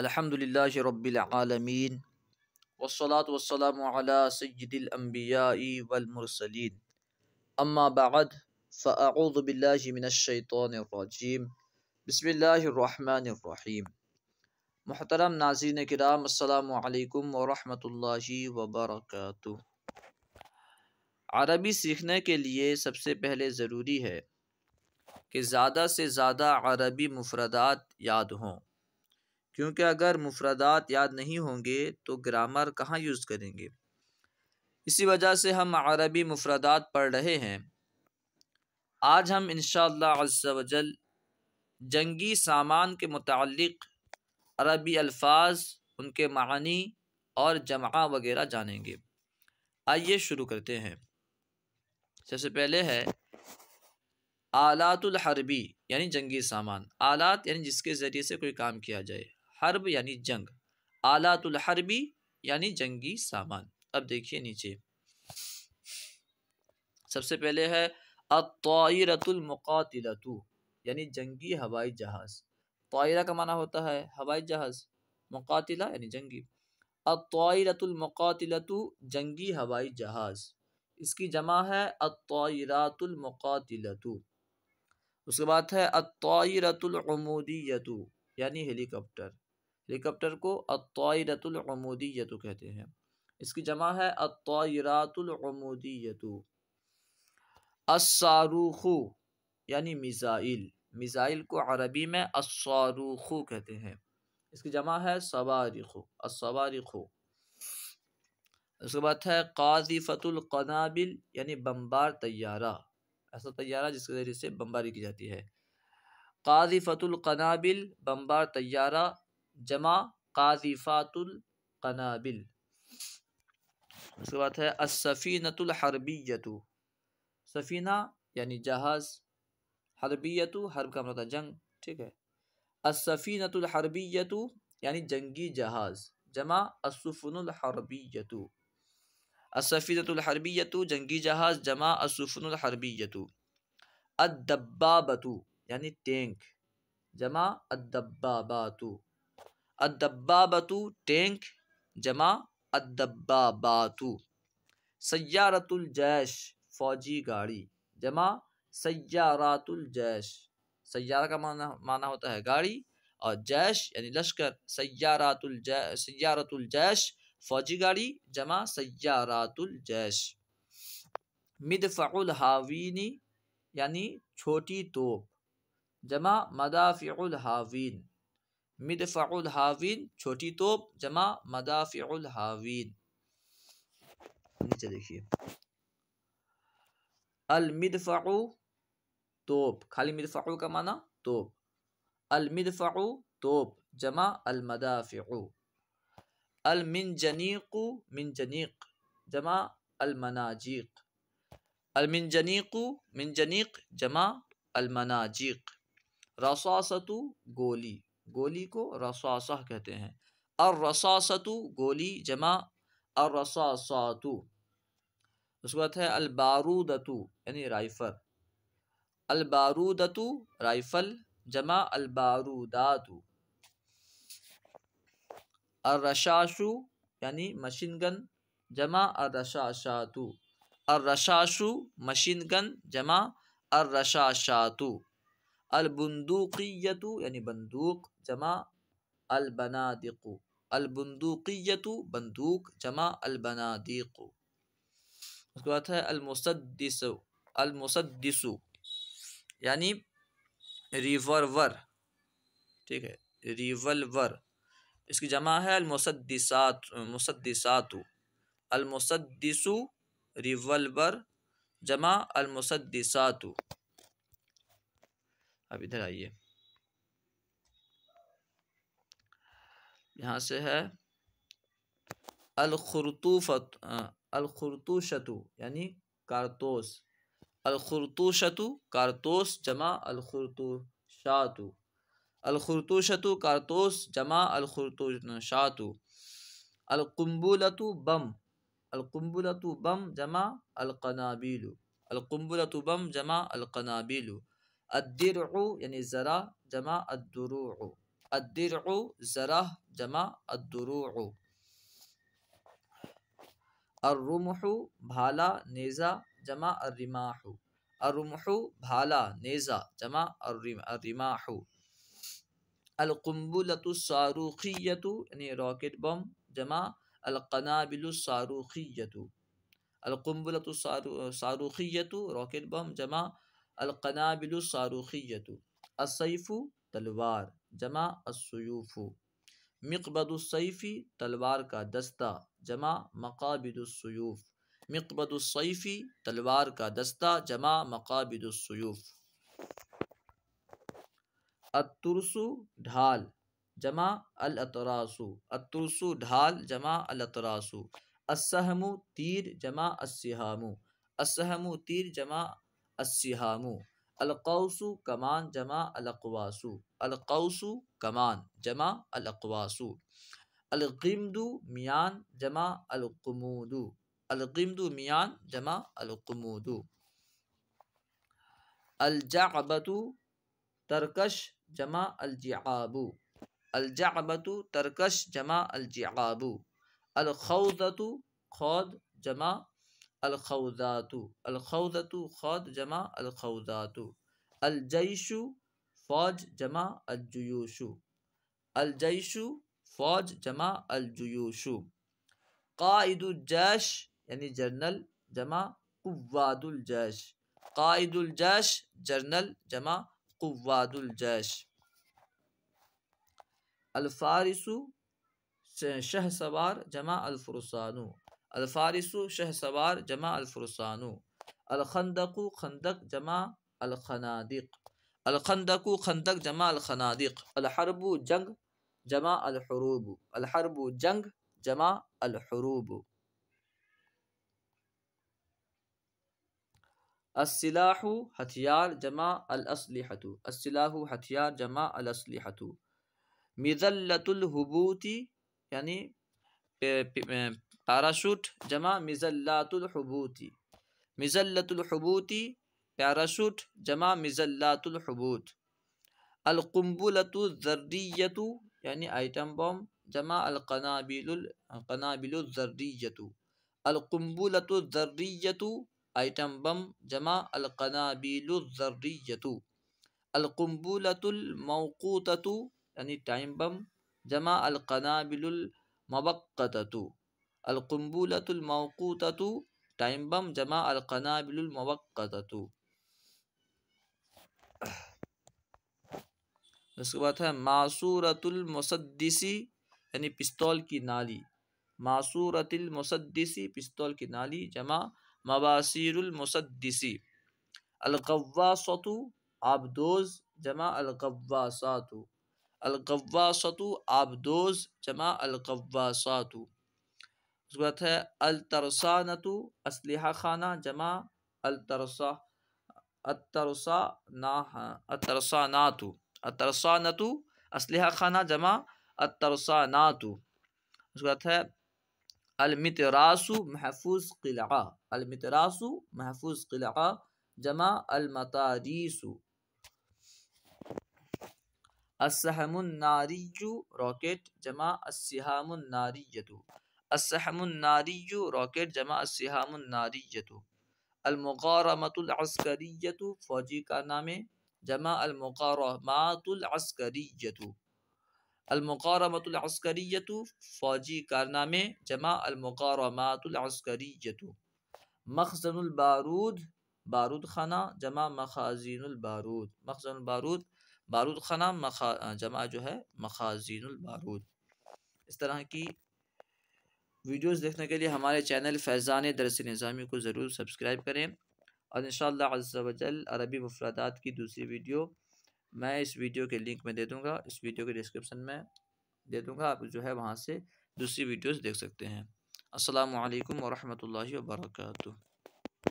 الحمد للہ رب العالمین وسلاۃ وسلم سید الانبیاء والمرسلین اما بعد فاعوذ باللہ من الشیطان الرجیم بسم اللہ الرحمن الرحیم محترم ناظرین کرام السلام علیکم ورحمۃ اللہ وبرکاتہ عربی سیکھنے کے لیے سب سے پہلے ضروری ہے کہ زیادہ سے زیادہ عربی مفردات یاد ہوں کیونکہ اگر مفردات یاد نہیں ہوں گے تو گرامر کہاں یوز کریں گے اسی وجہ سے ہم عربی مفردات پڑھ رہے ہیں آج ہم انشاءاللہ عز و جل جنگی سامان کے متعلق عربی الفاظ ان کے معنی اور جمع وغیرہ جانیں گے آئیے شروع کرتے ہیں سب سے پہلے ہے آلات الحربی یعنی جنگی سامان آلات یعنی جس کے ذریعے سے کوئی کام کیا جائے حرب یعنی جنگ آلات الحربی یعنی جنگی سامان اب دیکھیے نیچے سب سے پہلے ہے طوائرت المقاتلۃو یعنی جنگی ہوائی جہاز طائرہ کا معنی ہوتا ہے ہوائی جہاز مقاتلہ یعنی جنگی اب تو جنگی ہوائی جہاز اس کی جمع ہے الطائرات المقاتلۃ اس کے بعد ہے اطویرت العمودیتو یعنی ہیلی کاپٹر ہیلی کاپٹر کوت القمودی کہتے ہیں اس کی جمع ہے الطائرات العمودیتو الصاروخ یعنی میزائل میزائل کو عربی میں الصاروخ کہتے ہیں اس کی جمع ہے سوارخو اسوارخو اس کے بعد ہے قاذفت القنابل یعنی بمبار طیارہ ایسا طیارہ جس کے ذریعے سے بمباری کی جاتی ہے قاذفت القنابل بمبار طیارہ جمع قاضیفات القنابل اس کے بعد ہے اسفینت الحربیت سفینہ یعنی جہاز حربیت کا مطلب جنگ ٹھیک ہے اسفینت الحربیتو یعنی جنگی جہاز جمع اسفن الحربیت السفینۃ نت الحربیت جنگی جہاز جمع اسفن الحربیتو ادبا بتو یعنی ٹینک جمع ادبا باتو ادبابتو ٹینک جمع ادبا سیارت الجیش فوجی گاڑی جمع سیارات الجیش سیارہ کا معنی ہوتا ہے گاڑی اور جیش یعنی لشکر سیارات الجیش سیارت الجیش فوجی گاڑی جمع سیارات الجیش مدفع الحاوینی یعنی چھوٹی توپ جمع مدافع الحاوین مدفع الحاوین چھوٹی توپ جمع مدافع الحاوین نیچے دیکھیے المدفع توپ خالی مدفع کا معنی توپ المدفع توپ جمع المدافع المنجنیق منجنیق جمع المناجیق المنجنیق منجنیق جمع المناجیق جیق گولی گولی کو رساسہ کہتے ہیں اور گولی جمع اور رساساتو اس کو بعد ہے البارودتو یعنی رائفل البارودتو رائفل جمع الباروداتو الرشاشو یعنی مشین گن جمع الرشاشاتو الرشاشو مشین گن جمع الرشاشاتو البندقية يعني بندوق جمع البنادق البندقية بندوق جمع البنادق उसके बाद है अलमुसदस अलमुसदसु यानी रिवरवर ठीक है रिवलवर इसकी जमा है अलमुसदसात मुसदसातु अलमुसदसु रिवलवर जमा अलमुसदसातु اب ادھر آئیے یہاں سے ہے الخرطوفت الخرطوشتو یعنی کارتوس الخرطوشتو کارتوس جمع الخرطوشاتو الخرطوشتو کارتوس جمع الخرتو شاطو الکمبولت بم القنبولتو بم جمع القنابیلو بیلو بم جمع الکنا الدرع يعني زرع جمع الدروع الدرع زرع جمع الدروع الرمح بالا نيزا جمع الرماح الرمح بالا نيزا جمع الرماح القنبلة الصاروخية يعني راكت بوم جمع القنابل الصاروخية القنبلة الصاروخية راكت بوم جمع القنابل الصاروخية الصيف تلوار جمع السيوف مقبض الصيف تلوار کا دستہ جمع مقابد السيوف مقبض الصيف تلوار کا دستہ جمع مقابد السيوف الترس ڈھال جمع الاطراس الترس ڈھال جمع الاطراس السهم تیر جمع السهام السهم تیر جمع السهام القوس كمان جمع الأقواس القوس كمان جمع الأقواس القمد ميان جمع القمود القمد ميان جمع القمود الجعبة تركش جمع الجعاب الجعبة تركش جمع الجعاب الخوضة خود جمع الخوذات الخوذة خاد جمع الخوذات الجيش فاج جمع الجيوش الجيش فاج جمع الجيوش قائد الجيش يعني جرنل جمع قواد الجيش قائد الجيش جرنل جمع قواد الجيش الفارس شه سوار جمع الفرسان الفارس شه سوار جمع الفرسان الخندق خندق جمع الخنادق الخندق خندق جمع الخنادق الحرب جنگ جمع الحروب الحرب جنگ جمع الحروب السلاح هتيار جمع الأسلحة السلاح هتيار جمع الأسلحة مذلة الهبوط يعني पैराशूट जमा मिजल्लातुलहबूत मिजल्लतुलहबूती पैराशूट जमा मिजल्लातुलहबूत अलकुम्बुलतुजर्रियतु यानी आइटम बम जमा अलकनाबिलकनाबिलजर्रियतु अलकुम्बुलतुजर्रियतु आइटम बम जमा अलकनाबिलजर्रियतु अलकुम्बुलतुलमौकूततु यानी टाइम बम जमा अलकनाबिल القنبولۃ ٹائم بم جمع القنابل الموقتتو اس کے بعد ہے معصورۃ المسدسی یعنی پستول کی نالی معصورت المصدسی پستول کی نالی جمع مباصیر المسدسی القواسۃ آبدوز جمع القواساتو القواسۃ آبدوز جمع القواثاتو اس کے بعد ہے الطرسا اسلحہ خانہ جمع الترسا اترسا نا اترسا ناتو اسلحہ خانہ جمع الترسانات اس کے بعد ہے المتراس محفوظ قلعہ المتراس محفوظ قلعہ جمع المتاریس اسحم الناری راکٹ جمع اسحام الناری یتو اسم الناری راکٹ جمع اسحام النّاری یتو المقار مت السکریتو فوجی کارنامے جمع المقار مات المقارمت یتو فوجی کارنامے جمع المقارمات مات مخزن البارود بارود خانہ جمع مخازین البارود مخزن البارود بارود خانہ مخا جمع جو ہے مخازین البارود اس طرح کی ویڈیوز دیکھنے کے لیے ہمارے چینل فیضان درس نظامی کو ضرور سبسکرائب کریں اور ان شاء اللہ جل عربی مفادات کی دوسری ویڈیو میں اس ویڈیو کے لنک میں دے دوں گا اس ویڈیو کے ڈسکرپشن میں دے دوں گا آپ جو ہے وہاں سے دوسری ویڈیوز دیکھ سکتے ہیں السلام علیکم ورحمۃ اللہ وبرکاتہ